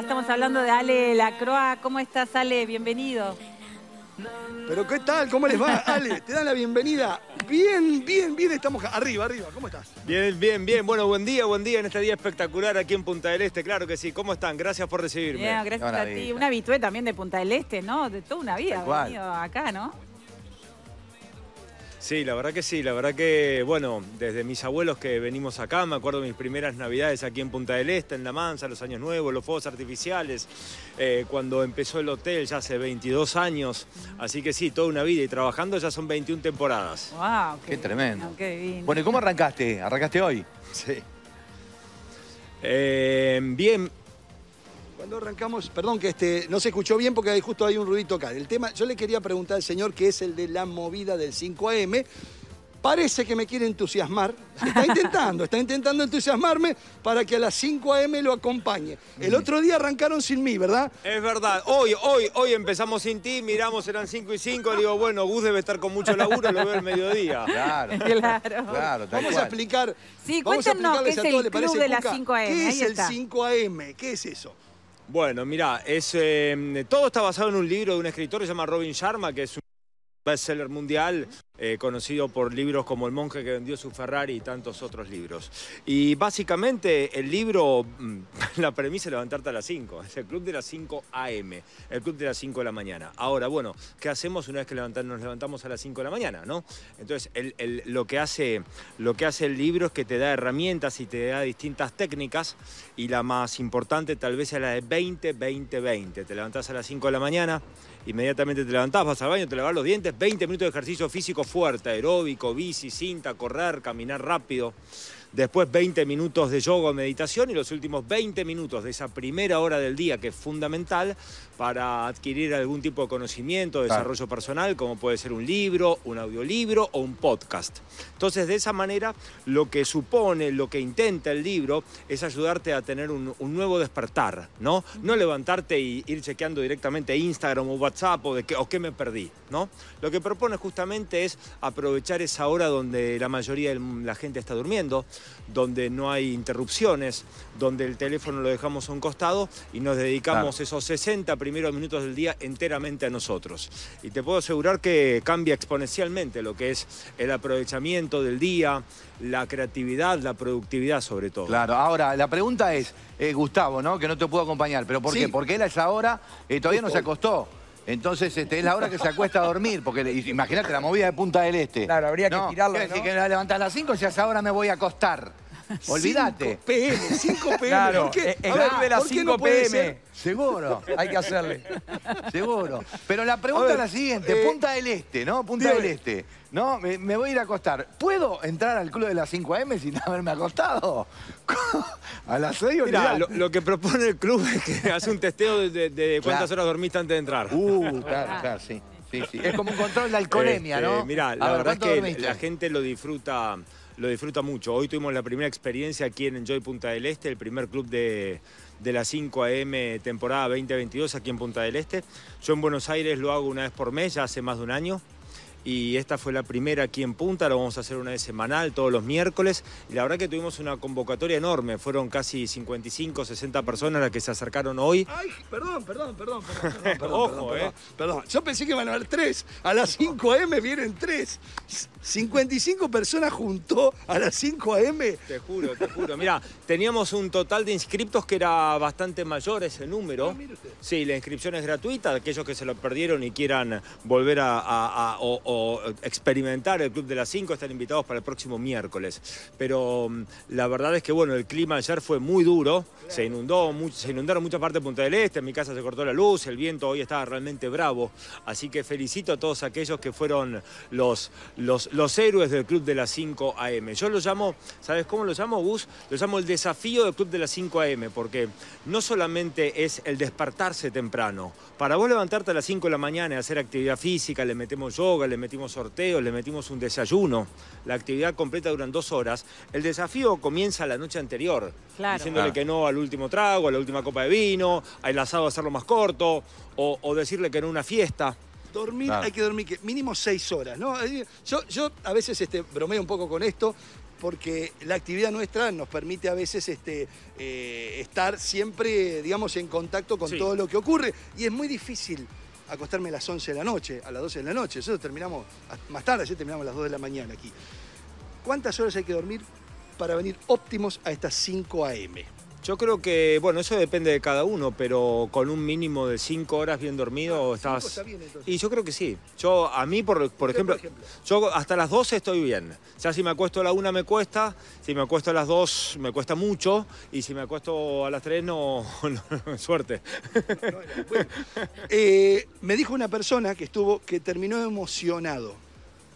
Estamos hablando de Ale Croa. ¿Cómo estás, Ale? Bienvenido. Pero ¿qué tal? ¿Cómo les va? Ale, te dan la bienvenida. Bien, bien, bien, estamos arriba, arriba. ¿Cómo estás? Bien, bien, bien. Bueno, buen día, buen día en este día espectacular aquí en Punta del Este. Claro que sí. ¿Cómo están? Gracias por recibirme. gracias a ti. Un Una habitué también de Punta del Este, ¿no? De toda una vida. Venido acá, ¿no? Sí, la verdad que sí, la verdad que, bueno, desde mis abuelos que venimos acá, me acuerdo de mis primeras navidades aquí en Punta del Este, en La Mansa, los años nuevos, los fuegos artificiales, eh, cuando empezó el hotel ya hace 22 años, así que sí, toda una vida y trabajando ya son 21 temporadas. ¡Wow! ¡Qué, tremendo! Bueno, ¿y cómo arrancaste? ¿Arrancaste hoy? Sí. Eh, bien, cuando arrancamos, perdón que este, no se escuchó bien porque justo hay un ruido acá. El tema, yo le quería preguntar al señor que es el de la movida del 5 AM. Parece que me quiere entusiasmar. Está intentando, está intentando entusiasmarme para que a las 5 a.m. lo acompañe. El otro día arrancaron sin mí, ¿verdad? Es verdad. Hoy, hoy, hoy empezamos sin ti, miramos, eran 5 y 5. Digo, bueno, Gus debe estar con mucho laburo, lo veo el mediodía. Claro. Claro. vamos a explicar. Sí, cuéntanos qué es el de las 5 a.m. ¿Qué es el 5 a.m.? ¿Qué es eso? Bueno, mira, em, todo está basado en un libro de un escritor que se llama Robin Sharma, que es un bestseller mundial. Eh, conocido por libros como El monje que vendió su Ferrari y tantos otros libros. Y básicamente el libro, mm, la premisa es levantarte a las 5, es el club de las 5 a.m., el club de las 5 de la mañana. Ahora, bueno, ¿qué hacemos una vez que nos levantamos a las 5 de la mañana? ¿no? Entonces, lo, que hace, lo que hace el libro es que te da herramientas y te da distintas técnicas y la más importante tal vez es la de 20-20-20. Te levantás a las 5 de la mañana, inmediatamente te levantás, vas al baño, te lavas los dientes, 20 minutos de ejercicio físico fuerte, aeróbico, bici, cinta, correr, caminar rápido después 20 minutos de yoga o meditación y los últimos 20 minutos de esa primera hora del día que es fundamental para adquirir algún tipo de conocimiento, desarrollo personal, como puede ser un libro, un audiolibro o un podcast. Entonces, de esa manera, lo que supone, lo que intenta el libro es ayudarte a tener un, nuevo despertar, ¿no? No levantarte y ir chequeando directamente Instagram o WhatsApp o de qué, o qué me perdí, ¿no? Lo que propone justamente es aprovechar esa hora donde la mayoría de la gente está durmiendo, donde no hay interrupciones, donde el teléfono lo dejamos a un costado y nos dedicamos esos 60 primeros minutos del día enteramente a nosotros. Y te puedo asegurar que cambia exponencialmente lo que es el aprovechamiento del día, la creatividad, la productividad sobre todo. Claro, ahora la pregunta es, eh, Gustavo, ¿no? que no te puedo acompañar, pero ¿por qué? Porque él a esa hora eh, todavía no se acostó. Entonces este, es la hora que se acuesta a dormir, porque imagínate la movida de Punta del Este. Claro, habría que tirarlo, ¿no? decir, que levantas a las 5, ya a ahora hora me voy a acostar. Olvídate. 5 PM, 5 PM. Claro, qué? las 5 PM. Seguro. Hay que hacerle. Seguro. Pero la pregunta es la siguiente. Eh, Punta del Este, ¿no? Punta del Este. No, me, voy a ir a acostar. ¿Puedo entrar al club de las 5 AM sin haberme acostado? a las 6 Mira, lo, lo que propone el club es que hace un testeo de, cuántas horas dormiste antes de entrar. Uh, claro, claro, sí. Es como un control de alcoholemia, este, ¿no? Mirá, la verdad es que la gente lo disfruta lo disfruta mucho. Hoy tuvimos la primera experiencia aquí en Enjoy Punta del Este, el primer club de, de la 5 AM temporada 2022 aquí en Punta del Este. Yo en Buenos Aires lo hago una vez por mes, ya hace más de un año y esta fue la primera aquí en Punta, lo vamos a hacer una vez semanal, todos los miércoles, y la verdad que tuvimos una convocatoria enorme, fueron casi 55, 60 personas las que se acercaron hoy. Ay, perdón, perdón, perdón, perdón, Ojo, perdón, eh. perdón, yo pensé que iban a haber tres, a las 5 a.m. vienen tres, 55 personas junto a las 5 a.m. Te juro, te juro, mira, teníamos un total de inscriptos que era bastante mayor ese número. Ah, sí, la inscripción es gratuita, aquellos que se lo perdieron y quieran volver a, eh, experimentar el Club de las 5 están invitados para el próximo miércoles. Pero mm, la verdad es que bueno, el clima ayer fue muy duro, se inundó, se inundaron muchas partes de Punta del Este, en mi casa se cortó la luz, el viento hoy estaba realmente bravo, así que felicito a todos aquellos que fueron los, los, héroes del Club de las 5 AM. Yo lo llamo, ¿sabes cómo lo llamo, bus Lo llamo el desafío del Club de las 5 AM, porque no solamente es el despertarse temprano, para vos levantarte a las 5 de la mañana y hacer actividad física, le metemos yoga, le metimos sorteos, le metimos un desayuno. La actividad completa duran dos horas. El desafío comienza la noche anterior, claro. diciéndole ah. que no al último trago, a la última copa de vino, al asado hacerlo más corto, o, decirle que no a una fiesta. Dormir, hay que dormir mínimo seis horas, ¿no? Eh, yo, yo a veces este, bromeo un poco con esto, porque la actividad nuestra nos permite a veces este, eh, estar siempre, digamos, en contacto con todo lo que ocurre. Y es muy difícil acostarme a las 11 de la noche, a las 12 de la noche. Nosotros terminamos más tarde, ayer terminamos a las 2 de la mañana aquí. ¿Cuántas horas hay que dormir para venir óptimos a estas 5 a.m.? Yo creo que, bueno, eso depende de cada uno, pero con un mínimo de cinco horas bien dormido ah, estás... Está bien, y yo creo que sí. Yo, a mí, por, por, ejemplo, yo hasta las 12 estoy bien. Ya si me acuesto a la una me cuesta, si me acuesto a las dos me cuesta mucho, y si me acuesto a las tres no, suerte. Eh, me dijo una persona que estuvo, que terminó emocionado,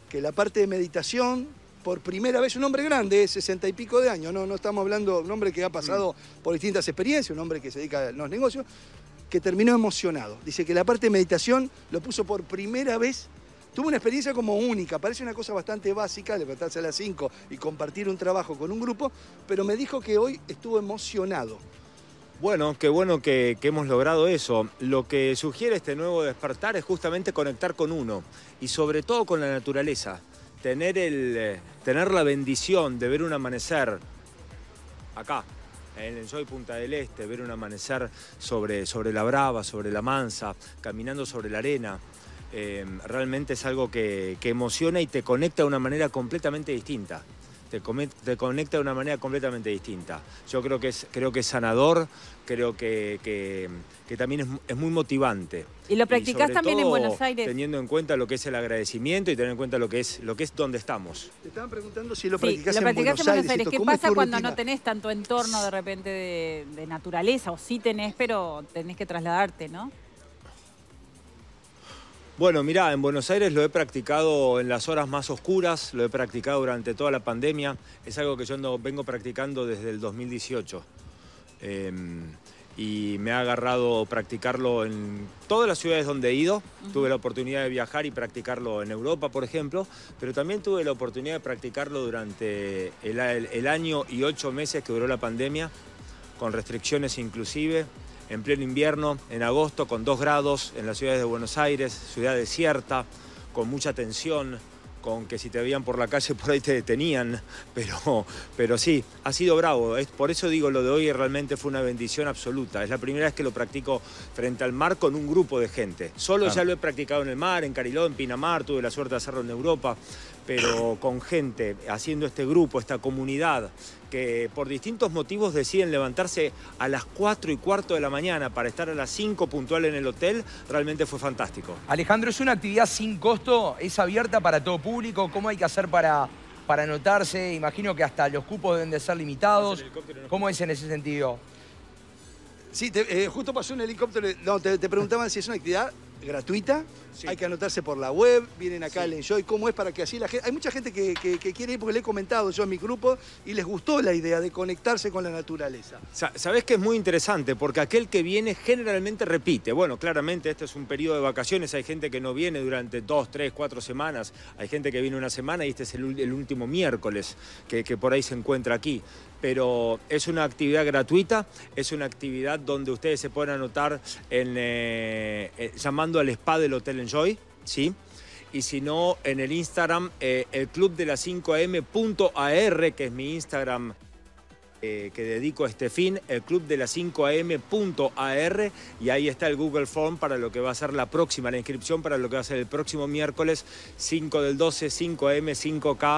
que la parte de meditación por primera vez un hombre grande, 60 eh, y pico de años, no, no estamos hablando de un hombre que ha pasado mm. por distintas experiencias, un hombre que se dedica a los negocios, que terminó emocionado. Dice que la parte de meditación lo puso por primera vez Tuvo una experiencia como única, parece una cosa bastante básica, levantarse a las 5 y compartir un trabajo con un grupo, pero me dijo que hoy estuvo emocionado. Bueno, qué bueno que, hemos logrado eso. Lo que sugiere este nuevo despertar es justamente conectar con uno y sobre todo con la naturaleza tener, el, eh, tener la bendición de ver un amanecer acá, en el Soy Punta del Este, ver un amanecer sobre, sobre la Brava, sobre la Mansa, caminando sobre la arena, eh, realmente es algo que, que emociona y te conecta de una manera completamente distinta te, conecta de una manera completamente distinta. Yo creo que es, creo que es sanador, creo que, también es, muy motivante. Y lo practicás también en Buenos Aires. Teniendo en cuenta lo que es el agradecimiento y teniendo en cuenta lo que es, lo que es donde estamos. Te estaban preguntando si lo practicás, en, Buenos Aires. ¿Qué pasa cuando no tenés tanto entorno de repente de, de naturaleza? O sí tenés, pero tenés que trasladarte, ¿no? Bueno, mira, en Buenos Aires lo he practicado en las horas más oscuras, lo he practicado durante toda la pandemia, es algo que yo no, vengo practicando desde el 2018. Em, y me ha agarrado practicarlo en todas las ciudades donde he ido. Tuve la oportunidad de viajar y practicarlo en Europa, por ejemplo, pero también tuve la oportunidad de practicarlo durante el, el año y ocho meses que duró la pandemia, con restricciones inclusive en pleno invierno, en agosto, con dos grados en las ciudades de Buenos Aires, ciudad desierta, con mucha tensión, con que si te veían por la calle por ahí te detenían, pero, pero sí, ha sido bravo. Es, por eso digo, lo de hoy realmente fue una bendición absoluta. Es la primera vez que lo practico frente al mar con un grupo de gente. Solo ya lo he practicado en el mar, en Cariló, en Pinamar, tuve la suerte de hacerlo en Europa, pero con gente haciendo este grupo, esta comunidad, que por distintos motivos deciden levantarse a las 4 y cuarto de la mañana para estar a las 5 puntual en el hotel, realmente fue fantástico. Alejandro, es una actividad sin costo, es abierta para todo público, ¿cómo hay que hacer para, para anotarse? Imagino que hasta los cupos deben de ser limitados. ¿Cómo es en ese sentido? Sí, eh, justo pasó un helicóptero. No, te, te preguntaban si es una actividad gratuita. Hay que anotarse por la web, vienen acá, sí. leen cómo es para que así la gente... Hay mucha gente que, quiere ir, porque le he comentado yo a mi grupo, y les gustó la idea de conectarse con la naturaleza. Sabes que es muy interesante, porque aquel que viene generalmente repite. Bueno, claramente este es un periodo de vacaciones, hay gente que no viene durante dos, tres, cuatro semanas, hay gente que viene una semana y este es el, último miércoles que por ahí se encuentra aquí pero es una actividad gratuita, es una actividad donde ustedes se pueden anotar eh, eh, llamando al spa del Hotel Enjoy, ¿sí? y si no, en el Instagram, eh, el club de las 5am.ar, que es mi Instagram que dedico a este fin, el club de las 5am.ar, y ahí está el Google Form para lo que va a ser la próxima, la inscripción para lo que va a ser el próximo miércoles 5 del 12, 5am, 5k.